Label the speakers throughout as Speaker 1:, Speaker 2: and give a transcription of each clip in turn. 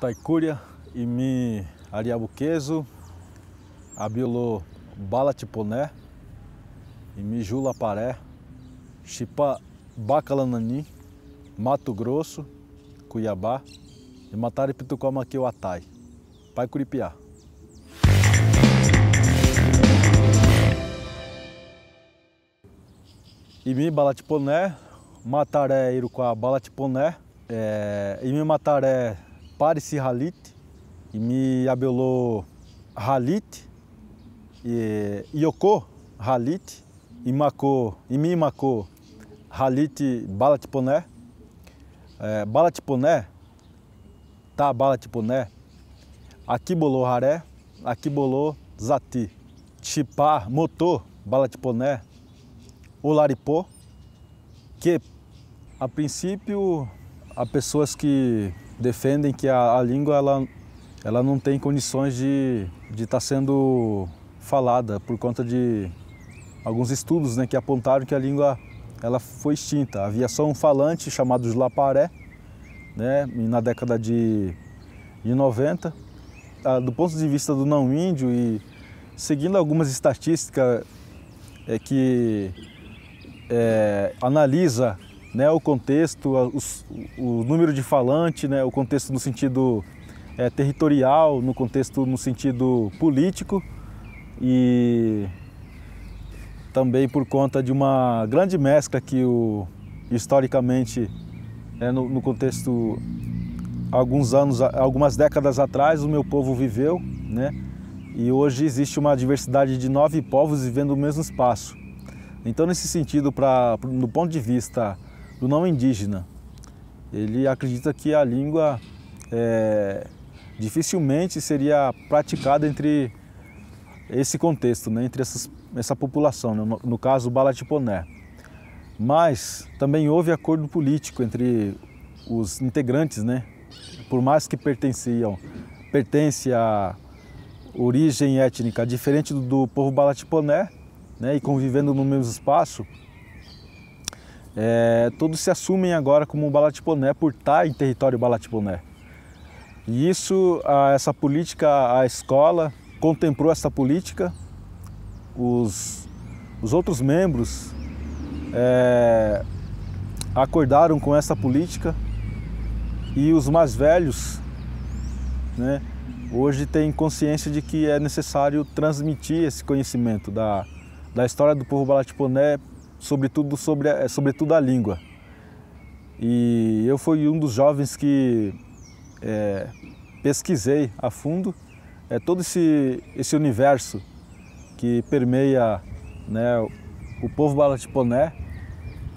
Speaker 1: Taikúria e mi Ariabuqueso, Abilo Balatiponé e mi Julaparé, chipa Bacalanani, Mato Grosso, Cuiabá e Matari Pitucomaquiuatai, Pai Curipiá. Imi Balatiponé, Mataré Iruquá Balatiponé, é, eh, Imi Mataré Parisi Halit e me abelou Halit, e, Yoko Halit, e me Imako Halit Balatiponé. É, Balatiponé, tá Balatiponé, bolou Haré, aqui bolou Zati, Chipá Motor Balatiponé, Olaripô, que a princípio há pessoas que defendem que a, a língua ela, ela não tem condições de estar de tá sendo falada por conta de alguns estudos né, que apontaram que a língua ela foi extinta. Havia só um falante chamado Jlaparé Laparé, né, na década de, de 90. Ah, do ponto de vista do não índio e seguindo algumas estatísticas é, que é, analisa né, o contexto, os, o número de falante, né, o contexto no sentido é, territorial, no contexto no sentido político e também por conta de uma grande mescla que o, historicamente, é, no, no, contexto alguns anos, algumas décadas atrás, o meu povo viveu, né? E hoje existe uma diversidade de nove povos vivendo o mesmo espaço. Então, nesse sentido, pra, do ponto de vista do não indígena. Ele acredita que a língua é, dificilmente seria praticada entre esse contexto, né, entre essas, essa população, né, no, no caso Balatiponé. Mas também houve acordo político entre os integrantes, né, por mais que pertenciam, pertence à origem étnica diferente do, do povo Balatiponé, né, e convivendo no mesmo espaço, é, todos se assumem agora como Balatiponé por estar em território Balatiponé. E isso, a, essa política, a escola contemplou essa política, os, os outros membros é, acordaram com essa política e os mais velhos né, hoje têm consciência de que é necessário transmitir esse conhecimento da, da história do povo balatiponé sobretudo, sobre, a, é, sobretudo a língua. E eu fui um dos jovens que é, pesquisei a fundo é, todo esse, esse universo que permeia né, o povo balatiponé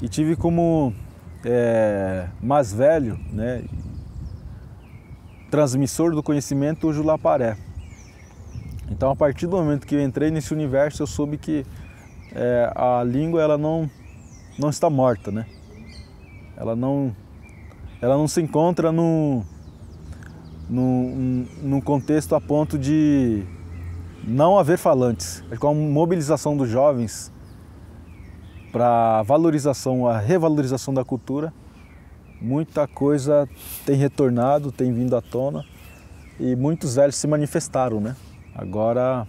Speaker 1: e tive como é, mais velho, né, transmissor do conhecimento, o Julaparé. Então, a partir do momento que eu entrei nesse universo, eu soube que é, a língua ela não, não está morta, né? Ela não, ela não se encontra num, no no contexto a ponto de não haver falantes. É com a mobilização dos jovens para valorização, a revalorização da cultura, muita coisa tem retornado, tem vindo à tona e muitos velhos se manifestaram, né? Agora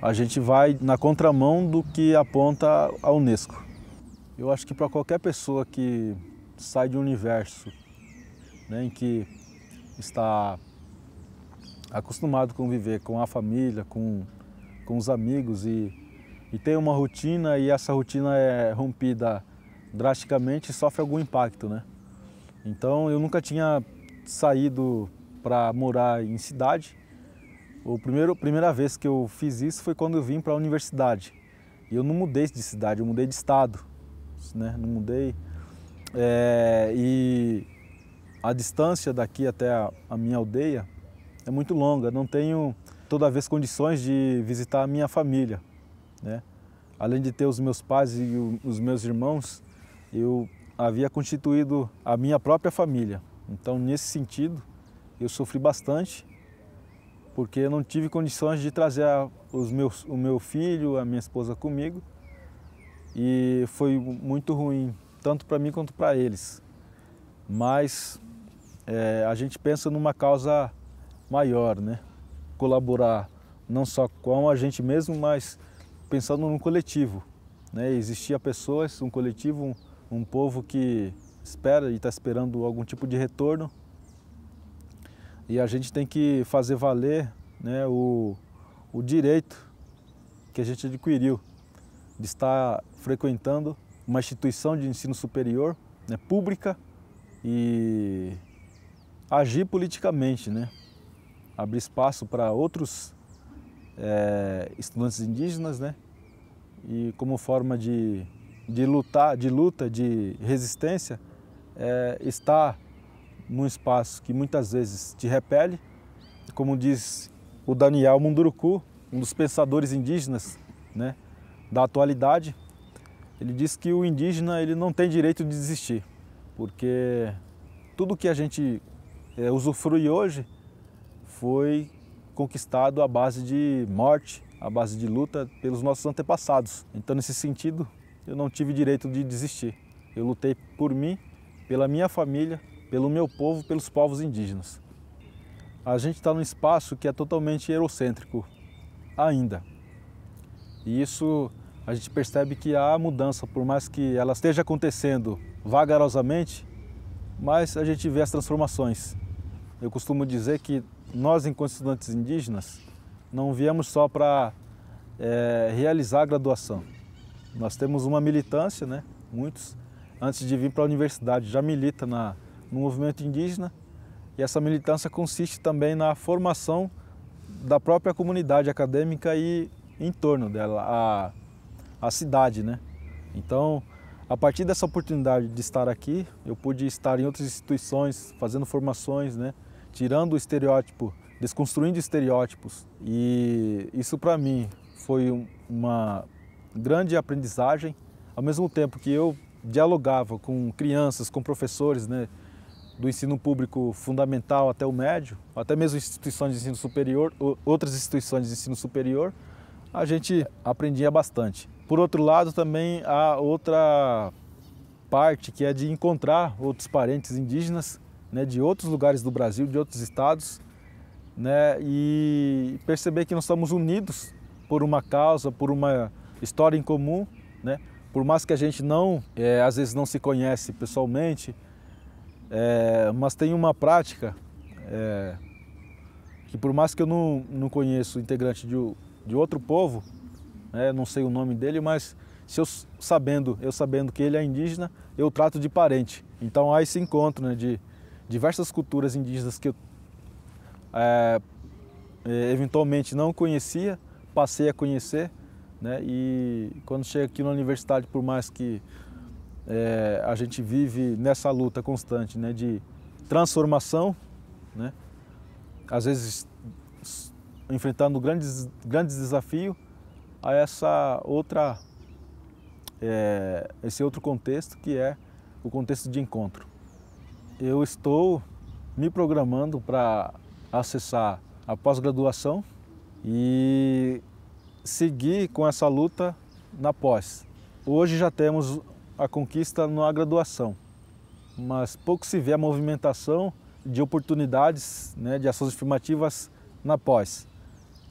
Speaker 1: a gente vai na contramão do que aponta a Unesco. Eu acho que para qualquer pessoa que sai de um universo né, em que está acostumado a conviver com a família, com, com os amigos e, e tem uma rotina e essa rotina é rompida drasticamente e sofre algum impacto, né? Então eu nunca tinha saído para morar em cidade, o primeiro, primeira vez que eu fiz isso foi quando eu vim para a universidade. E eu não mudei de cidade, eu mudei de estado, né? Não mudei. É, e a distância daqui até a, a minha aldeia é muito longa. Não tenho toda vez condições de visitar a minha família, né? Além de ter os meus pais e o, os meus irmãos, eu havia constituído a minha própria família. Então, nesse sentido, eu sofri bastante porque eu não tive condições de trazer os meus, o meu filho, a minha esposa comigo. E foi muito ruim, tanto para mim quanto para eles. Mas é, a gente pensa numa causa maior, né? Colaborar não só com a gente mesmo, mas pensando num coletivo. Né? Existia pessoas, um coletivo, um, um povo que espera e está esperando algum tipo de retorno e a gente tem que fazer valer né, o, o direito que a gente adquiriu de estar frequentando uma instituição de ensino superior né, pública e agir politicamente, né? abrir espaço para outros é, estudantes indígenas né? e como forma de, de lutar, de luta, de resistência, é, eh, estar num espaço que muitas vezes te repele. Como diz o Daniel Munduruku, um dos pensadores indígenas né, da atualidade, ele diz que o indígena ele não tem direito de desistir, porque tudo que a gente é, usufrui hoje foi conquistado à base de morte, à base de luta pelos nossos antepassados. Então, nesse sentido, eu não tive direito de desistir. Eu lutei por mim, pela minha família, pelo meu povo, pelos povos indígenas. A gente está num espaço que é totalmente eurocêntrico ainda. E isso a gente percebe que há mudança, por mais que ela esteja acontecendo vagarosamente, mas a gente vê as transformações. Eu costumo dizer que nós, enquanto estudantes indígenas, não viemos só para é, realizar a graduação. Nós temos uma militância, né? muitos, antes de vir para a universidade, já milita na, no movimento indígena e essa militância consiste também na formação da própria comunidade acadêmica e em torno dela, a, a cidade, né? Então, a partir dessa oportunidade de estar aqui, eu pude estar em outras instituições, fazendo formações, né? Tirando o estereótipo, desconstruindo estereótipos. E isso para mim foi uma grande aprendizagem, ao mesmo tempo que eu dialogava com crianças, com professores, né? do ensino público fundamental até o médio, até mesmo instituições de ensino superior, outras instituições de ensino superior, a gente aprendia bastante. Por outro lado, também há outra parte que é de encontrar outros parentes indígenas né, de outros lugares do Brasil, de outros estados, né, e perceber que nós estamos unidos por uma causa, por uma história em comum, né, por mais que a gente não, é, às vezes não se conhece pessoalmente, é, mas tem uma prática é, que por mais que eu não, não conheço integrante de, de outro povo, né, não sei o nome dele, mas se eu sabendo, eu sabendo que ele é indígena, eu trato de parente. Então há esse encontro né, de diversas culturas indígenas que eu é, é eventualmente não conhecia, passei a conhecer, né, e quando chego aqui na universidade, por mais que é, a gente vive nessa luta constante né, de transformação, né, às vezes enfrentando grandes, grandes desafios a essa outra, é, esse outro contexto que é o contexto de encontro. Eu estou me programando para acessar a pós-graduação e seguir com essa luta na pós. Hoje já temos a conquista na graduação, mas pouco se vê a movimentação de oportunidades, né, de ações afirmativas na pós.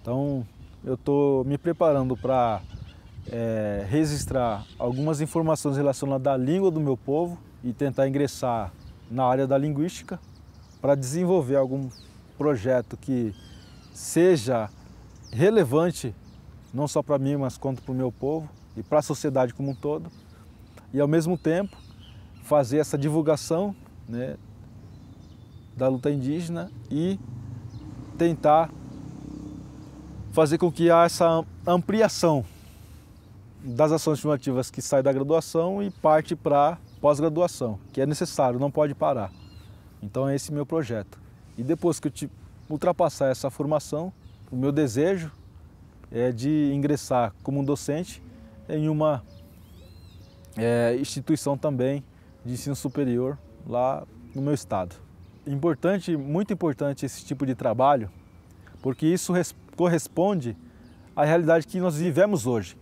Speaker 1: Então, eu estou me preparando para é, registrar algumas informações relacionadas à língua do meu povo e tentar ingressar na área da linguística para desenvolver algum projeto que seja relevante, não só para mim, mas quanto para o meu povo e para a sociedade como um todo e ao mesmo tempo fazer essa divulgação né, da luta indígena e tentar fazer com que haja essa ampliação das ações formativas que saem da graduação e parte para pós-graduação, que é necessário, não pode parar. Então é esse meu projeto. E depois que eu te ultrapassar essa formação, o meu desejo é de ingressar como docente em uma é, instituição também de ensino superior lá no meu estado. Importante, muito importante esse tipo de trabalho, porque isso corresponde à realidade que nós vivemos hoje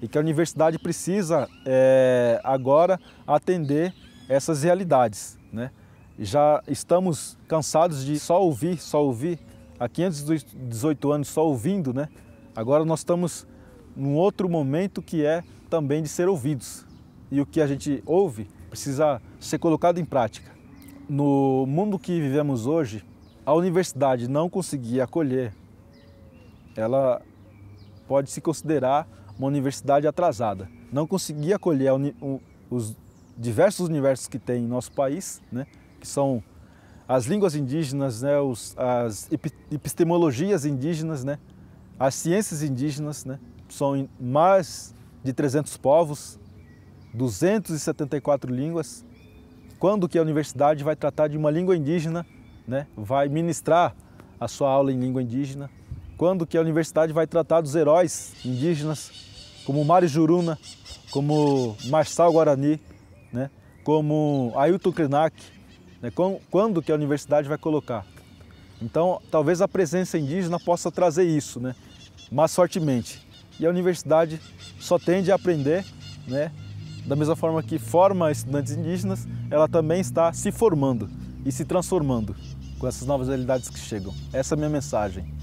Speaker 1: e que a universidade precisa é, agora atender essas realidades. Né? Já estamos cansados de só ouvir, só ouvir, há 518 anos só ouvindo, né? agora nós estamos num outro momento que é também de ser ouvidos e o que a gente ouve precisa ser colocado em prática. No mundo que vivemos hoje, a universidade não conseguir acolher, ela pode se considerar uma universidade atrasada. Não conseguir acolher os diversos universos que tem em nosso país, né, que são as línguas indígenas, né, os, as epistemologias indígenas, né, as ciências indígenas, né, são mais de 300 povos 274 línguas. Quando que a universidade vai tratar de uma língua indígena, né? vai ministrar a sua aula em língua indígena? Quando que a universidade vai tratar dos heróis indígenas, como Mário Juruna, como Marçal Guarani, né? como Ailton Krenak? Né? Quando que a universidade vai colocar? Então, talvez a presença indígena possa trazer isso, né? mais fortemente. E a universidade só tende a aprender né, da mesma forma que forma estudantes indígenas, ela também está se formando e se transformando com essas novas realidades que chegam. Essa é a minha mensagem.